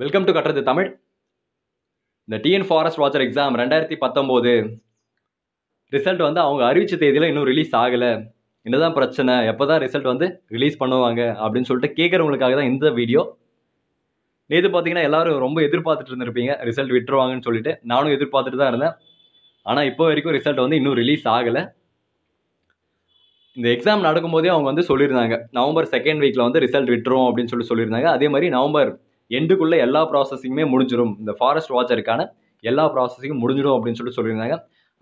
welcome to கட்டுறது தமிழ் இந்த TN forest watcher exam ரெண்டாயிரத்தி பத்தொம்போது ரிசல்ட் வந்து அவங்க அறிவித்த தேதியில் இன்னும் ரிலீஸ் ஆகலை என்னதான் பிரச்சனை எப்போ தான் ரிசல்ட் வந்து ரிலீஸ் பண்ணுவாங்க அப்படின்னு சொல்லிட்டு கேட்குறவங்களுக்காக தான் இந்த வீடியோ நேற்று பார்த்தீங்கன்னா எல்லோரும் ரொம்ப எதிர்பார்த்துட்டு இருந்திருப்பீங்க ரிசல்ட் விட்டுருவாங்கன்னு சொல்லிட்டு நானும் எதிர்பார்த்துட்டு தான் இருந்தேன் ஆனால் இப்போ வரைக்கும் ரிசல்ட் வந்து இன்னும் ரிலீஸ் ஆகலை இந்த எக்ஸாம் நடக்கும்போதே அவங்க வந்து சொல்லியிருந்தாங்க நவம்பர் செகண்ட் வீக்கில் வந்து ரிசல்ட் விட்டுரும் அப்படின்னு சொல்லி சொல்லியிருந்தாங்க அதே மாதிரி நவம்பர் எண்டுக்குள்ளே எல்லா ப்ராசஸிங்குமே முடிஞ்சிடும் இந்த ஃபாரஸ்ட் வாட்சருக்கான எல்லா ப்ராசஸிங்கும் முடிஞ்சிடும் அப்படின்னு சொல்லிட்டு சொல்லியிருந்தாங்க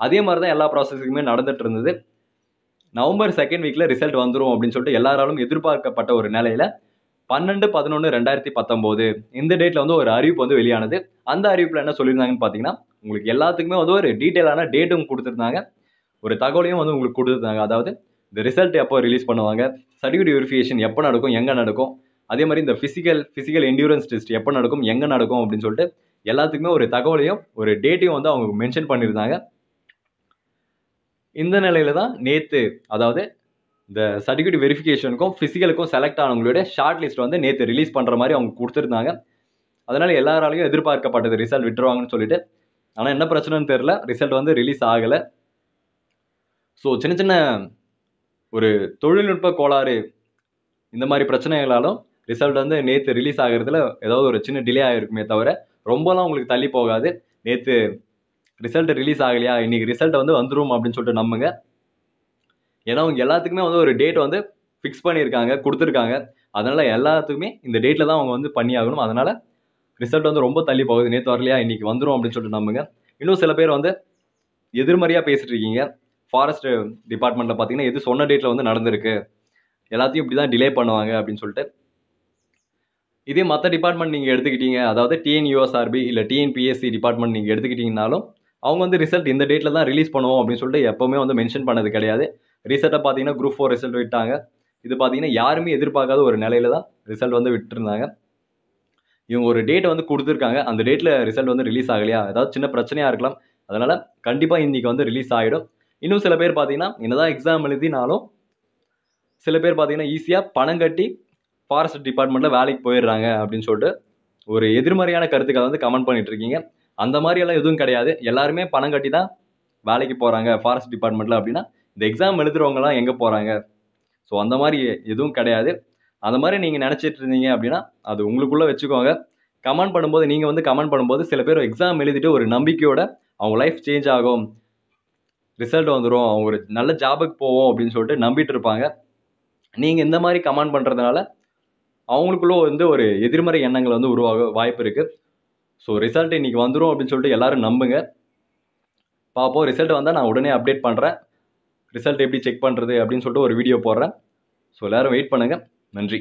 அதே மாதிரி தான் எல்லா ப்ராசஸிங்குமே நடந்துட்டு இருந்தது நவம்பர் செகண்ட் வீக்கில் ரிசல்ட் வந்துடும் அப்படின்னு சொல்லிட்டு எல்லாராலும் எதிர்பார்க்கப்பட்ட ஒரு நிலையில் பன்னெண்டு பதினொன்று ரெண்டாயிரத்தி பத்தொம்போது இந்த டேட்டில் வந்து ஒரு அறிவிப்பு வந்து வெளியானது அந்த அறிவிப்பில் என்ன சொல்லியிருந்தாங்கன்னு பார்த்தீங்கன்னா உங்களுக்கு எல்லாத்துக்குமே வந்து ஒரு டீட்டெயிலான டேட்டும் கொடுத்துருந்தாங்க ஒரு தகவலையும் வந்து உங்களுக்கு கொடுத்துருந்தாங்க அதாவது இந்த ரிசல்ட் எப்போ ரிலீஸ் பண்ணுவாங்க சர்டிஃபிகேட் வெரிஃபிகேஷன் எப்போ நடக்கும் எங்கே நடக்கும் அதே மாதிரி இந்த ஃபிசிக்கல் ஃபிசிக்கல் என்டியூரன்ஸ் டெஸ்ட் எப்போ நடக்கும் எங்கே நடக்கும் அப்படின்னு சொல்லிட்டு எல்லாத்துக்குமே ஒரு தகவலையும் ஒரு டேட்டையும் வந்து அவங்க மென்ஷன் பண்ணியிருந்தாங்க இந்த நிலையில தான் நேற்று அதாவது இந்த சர்டிஃபிகேட் வெரிஃபிகேஷனுக்கும் ஃபிசிக்கலுக்கும் செலக்ட் ஆனவங்களுடைய ஷார்ட் லிஸ்ட் வந்து நேற்று ரிலீஸ் பண்ணுற மாதிரி அவங்க கொடுத்துருந்தாங்க அதனால் எல்லாராலையும் எதிர்பார்க்கப்பட்டது ரிசல்ட் விட்டுருவாங்கன்னு சொல்லிட்டு ஆனால் என்ன பிரச்சனைன்னு தெரில ரிசல்ட் வந்து ரிலீஸ் ஆகலை ஸோ சின்ன சின்ன ஒரு தொழில்நுட்ப கோளாறு இந்த மாதிரி பிரச்சனைகளாலும் ரிசல்ட் வந்து நேற்று ரிலீஸ் ஆகிறதுல ஏதாவது ஒரு சின்ன டிலே ஆகிருக்குமே தவிர ரொம்பலாம் உங்களுக்கு தள்ளி போகாது நேற்று ரிசல்ட் ரிலீஸ் ஆகலையா இன்றைக்கி ரிசல்ட் வந்து வந்துடும் அப்படின்னு சொல்லிட்டு நம்புங்க ஏன்னா அவங்க எல்லாத்துக்குமே வந்து ஒரு டேட் வந்து ஃபிக்ஸ் பண்ணியிருக்காங்க கொடுத்துருக்காங்க அதனால் எல்லாத்துக்குமே இந்த டேட்டில் தான் அவங்க வந்து பண்ணி ஆகணும் அதனால் ரிசல்ட் வந்து ரொம்ப தள்ளி போகுது நேற்று வரலையா இன்றைக்கி வந்துடும் அப்படின்னு சொல்லிட்டு நம்புங்க இன்னும் சில பேர் வந்து எதிர்மறையாக பேசிகிட்டு இருக்கீங்க ஃபாரஸ்ட் டிபார்ட்மெண்ட்டில் பார்த்தீங்கன்னா எது சொன்ன டேட்டில் வந்து நடந்திருக்கு எல்லாத்தையும் இப்படி தான் டிலே பண்ணுவாங்க அப்படின்னு சொல்லிட்டு இதே மற்ற டிபார்ட்மெண்ட் நீங்கள் எடுத்துக்கிட்டீங்க அதாவது டிஎன்யூஎஸ்ஆர்பி இல்லை டிஎன்பிஎஸ்சி டிபார்ட்மெண்ட் நீங்கள் எடுத்துக்கிட்டிங்கனாலும் அவங்க வந்து ரிசல்ட் இந்த டேட்டில் தான் ரிலீஸ் பண்ணுவோம் அப்படின்னு சொல்லிட்டு எப்போவுமே வந்து மென்ஷன் பண்ணது கிடையாது ரீசெண்டாக பார்த்தீங்கன்னா குரூப் ஃபோர் ரிசல்ட் விட்டாங்க இது பார்த்தீங்கன்னா யாருமே எதிர்பார்க்காத ஒரு நிலையில தான் ரிசல்ட் வந்து விட்டுருந்தாங்க இவங்க ஒரு டேட்டை வந்து கொடுத்துருக்காங்க அந்த டேட்டில் ரிசல்ட் வந்து ரிலீஸ் ஆகலையா ஏதாவது சின்ன பிரச்சனையாக இருக்கலாம் அதனால் கண்டிப்பாக இன்றைக்கி வந்து ரிலீஸ் ஆகிடும் இன்னும் சில பேர் பார்த்தீங்கன்னா என்னதான் எக்ஸாம் எழுதினாலும் சில பேர் பார்த்தீங்கன்னா ஈஸியாக பணம் கட்டி ஃபாரஸ்ட் டிபார்ட்மெண்ட்டில் வேலைக்கு போயிடுறாங்க அப்படின்னு சொல்லிட்டு ஒரு எதிர்மறையான கருத்துக்களை வந்து கமெண்ட் பண்ணிட்டு இருக்கீங்க அந்த மாதிரியெல்லாம் எதுவும் கிடையாது எல்லாருமே பணம் கட்டி தான் வேலைக்கு போகிறாங்க ஃபாரஸ்ட் டிபார்ட்மெண்ட்டில் அப்படின்னா இந்த எக்ஸாம் எழுதுறவங்கலாம் எங்கே போகிறாங்க ஸோ அந்த மாதிரி எதுவும் கிடையாது அந்த மாதிரி நீங்கள் நினச்சிட்டு இருந்தீங்க அப்படின்னா அது உங்களுக்குள்ளே வச்சுக்கோங்க கமெண்ட் பண்ணும்போது நீங்கள் வந்து கமெண்ட் பண்ணும்போது சில பேர் எக்ஸாம் எழுதிட்டு ஒரு நம்பிக்கையோட அவங்க லைஃப் சேஞ்ச் ஆகும் ரிசல்ட் வந்துடும் அவங்க ஒரு நல்ல ஜாபுக்கு போவோம் அப்படின்னு சொல்லிட்டு நம்பிட்டு இருப்பாங்க நீங்கள் இந்த மாதிரி கமெண்ட் பண்ணுறதுனால அவங்களுக்குள்ள வந்து ஒரு எதிர்மறை எண்ணங்கள் வந்து உருவாக வாய்ப்பு இருக்குது ஸோ ரிசல்ட் இன்றைக்கி வந்துடும் அப்படின்னு சொல்லிட்டு எல்லோரும் நம்புங்க பார்ப்போம் ரிசல்ட் வந்தால் நான் உடனே அப்டேட் பண்ணுறேன் ரிசல்ட் எப்படி செக் பண்ணுறது அப்படின்னு சொல்லிட்டு ஒரு வீடியோ போடுறேன் ஸோ எல்லோரும் வெயிட் பண்ணுங்கள் நன்றி